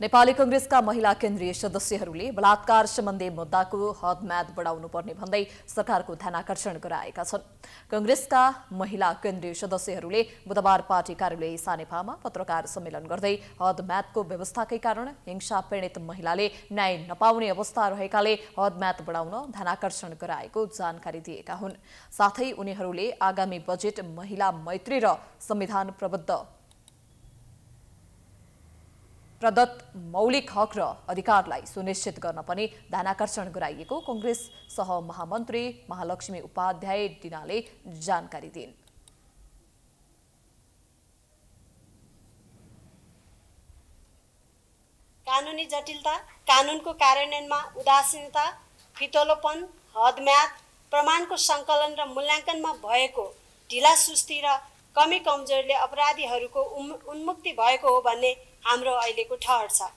नेपाली कंग्रेसका महिला केन्द्रीय सदस्यहरूले बलात्कार सम्बन्धी मुद्दाको हदम्याद बढाउनु पर्ने भन्दै सरकारको ध्यान गराएका छन् कंग्रेसका महिला केन्द्रीय सदस्यहरूले बुधबार पार्टी कार्यालय सानेफामा पत्रकार सम्मेलन गर्दै हदम्यादको व्यवस्थाकै कारण हिंसा पीडित महिलाले न्याय नपाउने अवस्था रहेकाले हदम्याद बढाउन ध्यानकर्षण गराएको जानकारी दिएका हुन् साथै उनीहरूले आगामी बजेट महिला मैत्री र संविधान प्रबद्ध प्रदत्त मौलिक हक र अधिकारलाई सुनिश्चित गर्न पनि ध्यानकर्षण गराइएको कङ्ग्रेस सह महामन्त्री महालक्ष्मी उपाध्याय डिनाले जानकारी दिइन् कानुनी जटिलता कानुनको कार्यान्वयनमा उदासीनता फितलोपन हदम्याद प्रमाणको सङ्कलन र मूल्याङ्कनमा भएको ढिला सुस्ती र कमी कमजोरले अपराधीहरूको उम् उन्मुक्ति भएको हो भन्ने हाम्रो अहिलेको ठहर छ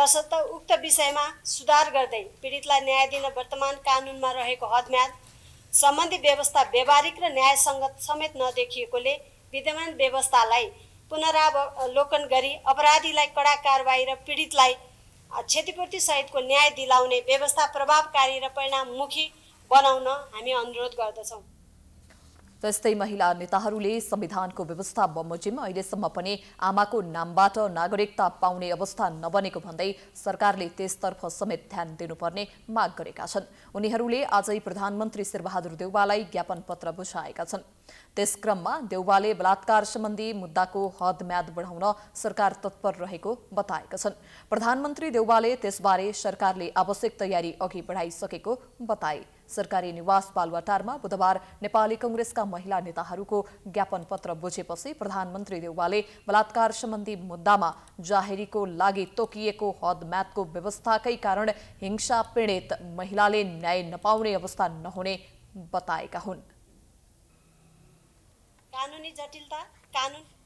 तसर्थ उक्त विषयमा सुधार गर्दै पीडितलाई न्याय दिन वर्तमान कानुनमा रहेको हदम्याद सम्बन्धी व्यवस्था व्यावहारिक र न्यायसङ्गत समेत नदेखिएकोले विद्यमान व्यवस्थालाई पुनरावलोकन गरी अपराधीलाई कडा कारवाही र पीडितलाई क्षतिपूर्ति सहितको न्याय दिलाउने व्यवस्था प्रभावकारी र परिणाममुखी बनाउन हामी अनुरोध गर्दछौँ त्यस्तै महिला नेताहरूले संविधानको व्यवस्था बमोजिम अहिलेसम्म पनि आमाको नामबाट नागरिकता पाउने अवस्था नबनेको भन्दै सरकारले त्यसतर्फ समेत ध्यान दिनुपर्ने माग गरेका छन् उनीहरूले आजै प्रधानमन्त्री शेरबहादुर देउवालाई ज्ञापन पत्र बुझाएका छन् त्यस क्रममा देउवाले बलात्कार सम्बन्धी मुद्दाको हद म्याद बढाउन सरकार तत्पर रहेको बताएका छन् प्रधानमन्त्री देउवाले त्यसबारे सरकारले आवश्यक तयारी अघि बढाइसकेको बताए सरकारी निवास बालुवाटारमा बुधवार नेपाली का महिला नेता को ज्ञापन पत्र बुझे प्रधानमंत्री देउवाले बलात्कार संबंधी मुद्दा सम्बन्धी मुद्दामा जाहेरीको हद तोकिएको को व्यवस्थाक कारण हिंसा पीडित महिला ने न्याय नपाउने अवस्था नहुने जटिलता